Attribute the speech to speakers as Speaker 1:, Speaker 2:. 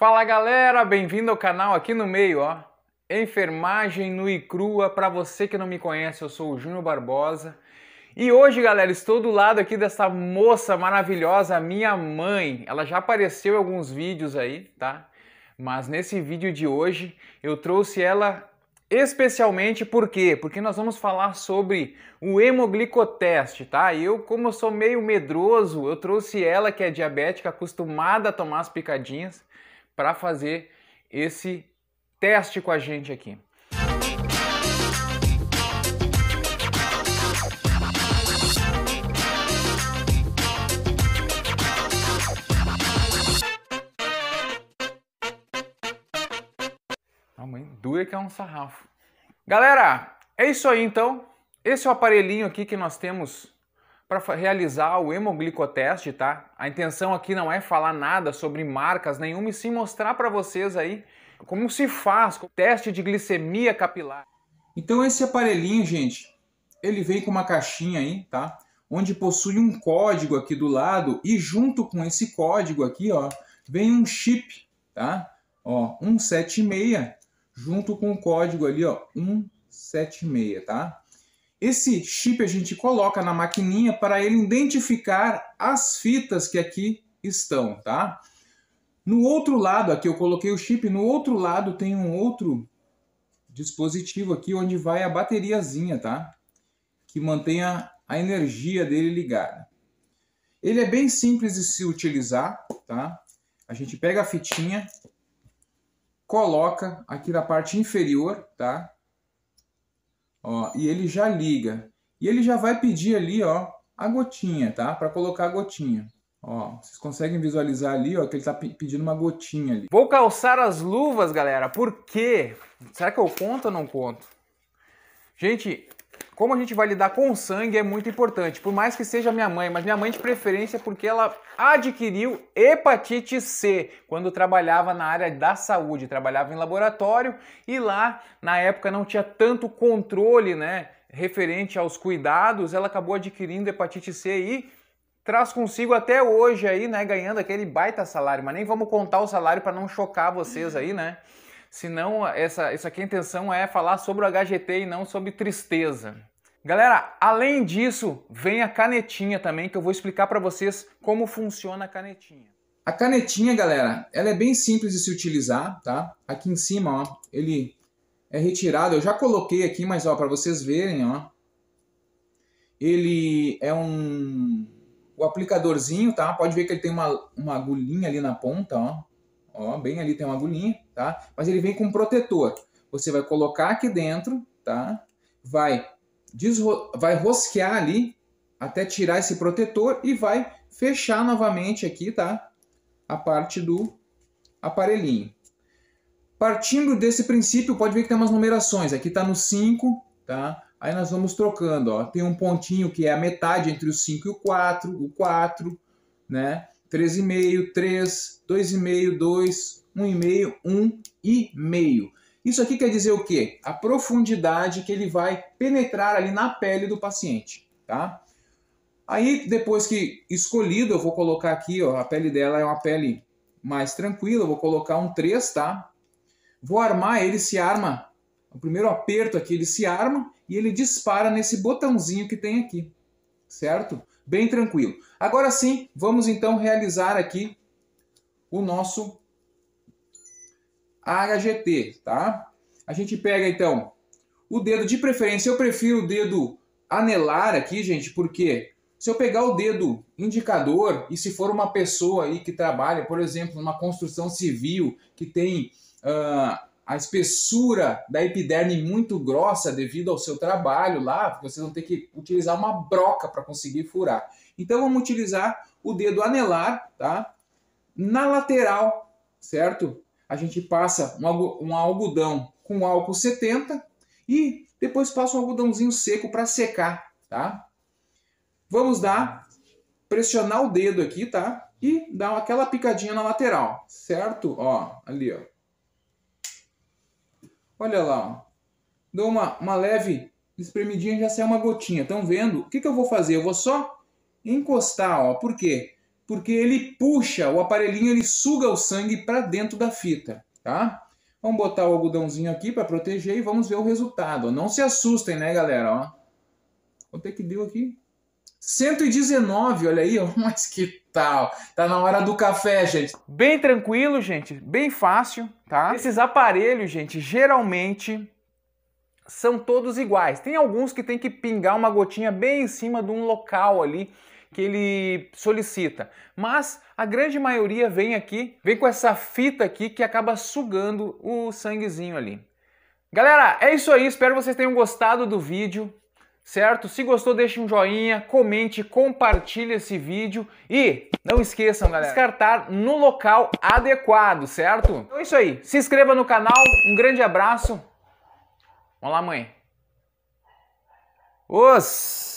Speaker 1: Fala galera, bem-vindo ao canal aqui no meio, ó. Enfermagem no e crua, para você que não me conhece, eu sou o Júnior Barbosa. E hoje, galera, estou do lado aqui dessa moça maravilhosa, minha mãe. Ela já apareceu em alguns vídeos aí, tá? Mas nesse vídeo de hoje eu trouxe ela Especialmente por quê? Porque nós vamos falar sobre o hemoglicoteste, tá? Eu, como eu sou meio medroso, eu trouxe ela que é diabética, acostumada a tomar as picadinhas, para fazer esse teste com a gente aqui. A mãe dura que é um sarrafo. Galera, é isso aí então. Esse é o aparelhinho aqui que nós temos para realizar o hemoglicoteste, tá? A intenção aqui não é falar nada sobre marcas nenhuma e sim mostrar para vocês aí como se faz o teste de glicemia capilar. Então esse aparelhinho, gente, ele vem com uma caixinha aí, tá? Onde possui um código aqui do lado e junto com esse código aqui, ó, vem um chip, tá? Ó, 176 junto com o código ali, ó, 176, tá? Esse chip a gente coloca na maquininha para ele identificar as fitas que aqui estão, tá? No outro lado, aqui eu coloquei o chip, no outro lado tem um outro dispositivo aqui onde vai a bateriazinha, tá? Que mantém a, a energia dele ligada. Ele é bem simples de se utilizar, tá? A gente pega a fitinha, coloca aqui na parte inferior, tá? Ó, e ele já liga. E ele já vai pedir ali, ó, a gotinha, tá? Para colocar a gotinha. Ó, vocês conseguem visualizar ali, ó, que ele tá pedindo uma gotinha ali. Vou calçar as luvas, galera. Por quê? Será que eu conto ou não conto? Gente, como a gente vai lidar com o sangue é muito importante, por mais que seja minha mãe, mas minha mãe de preferência é porque ela adquiriu hepatite C quando trabalhava na área da saúde, trabalhava em laboratório e lá na época não tinha tanto controle, né, referente aos cuidados, ela acabou adquirindo hepatite C e traz consigo até hoje aí, né, ganhando aquele baita salário, mas nem vamos contar o salário para não chocar vocês aí, né? Senão, essa, essa aqui a intenção é falar sobre o HGT e não sobre tristeza. Galera, além disso, vem a canetinha também, que eu vou explicar para vocês como funciona a canetinha. A canetinha, galera, ela é bem simples de se utilizar, tá? Aqui em cima, ó, ele é retirado. Eu já coloquei aqui, mas ó, para vocês verem, ó. Ele é um o aplicadorzinho, tá? Pode ver que ele tem uma, uma agulhinha ali na ponta, ó. Ó, bem ali tem uma agulhinha, tá? Mas ele vem com um protetor. Você vai colocar aqui dentro, tá? Vai vai rosquear ali até tirar esse protetor e vai fechar novamente aqui, tá? A parte do aparelhinho. Partindo desse princípio, pode ver que tem umas numerações. Aqui tá no 5, tá? Aí nós vamos trocando, ó. Tem um pontinho que é a metade entre o 5 e o 4, o 4, né? 3,5, 3, 2,5, 2, 1,5, 1,5. Isso aqui quer dizer o quê? A profundidade que ele vai penetrar ali na pele do paciente, tá? Aí, depois que escolhido, eu vou colocar aqui, ó, a pele dela é uma pele mais tranquila, eu vou colocar um 3, tá? Vou armar, ele se arma, o primeiro aperto aqui, ele se arma e ele dispara nesse botãozinho que tem aqui, certo? Bem tranquilo. Agora sim, vamos então realizar aqui o nosso HGT, tá? A gente pega então o dedo de preferência, eu prefiro o dedo anelar aqui, gente, porque se eu pegar o dedo indicador e se for uma pessoa aí que trabalha, por exemplo, numa construção civil que tem uh, a espessura da epiderme muito grossa devido ao seu trabalho lá, vocês vão ter que utilizar uma broca para conseguir furar. Então vamos utilizar o dedo anelar, tá? Na lateral, certo? a gente passa um algodão com álcool 70 e depois passa um algodãozinho seco para secar, tá? Vamos dar, pressionar o dedo aqui, tá? E dar aquela picadinha na lateral, certo? Ó, ali, ó. Olha lá, ó. Dou uma, uma leve espremidinha já sai uma gotinha. Estão vendo? O que, que eu vou fazer? Eu vou só encostar, ó. Por quê? porque ele puxa, o aparelhinho ele suga o sangue para dentro da fita, tá? Vamos botar o algodãozinho aqui para proteger e vamos ver o resultado. Não se assustem, né, galera? Ó. Quanto é que deu aqui? 119, olha aí, mas que tal? Tá na hora do café, gente. Bem tranquilo, gente, bem fácil, tá? Esses aparelhos, gente, geralmente são todos iguais. Tem alguns que tem que pingar uma gotinha bem em cima de um local ali que ele solicita. Mas a grande maioria vem aqui, vem com essa fita aqui que acaba sugando o sanguezinho ali. Galera, é isso aí. Espero que vocês tenham gostado do vídeo, certo? Se gostou, deixe um joinha, comente, compartilhe esse vídeo e não esqueçam, galera, descartar no local adequado, certo? Então é isso aí. Se inscreva no canal. Um grande abraço. Vamos lá, mãe. Os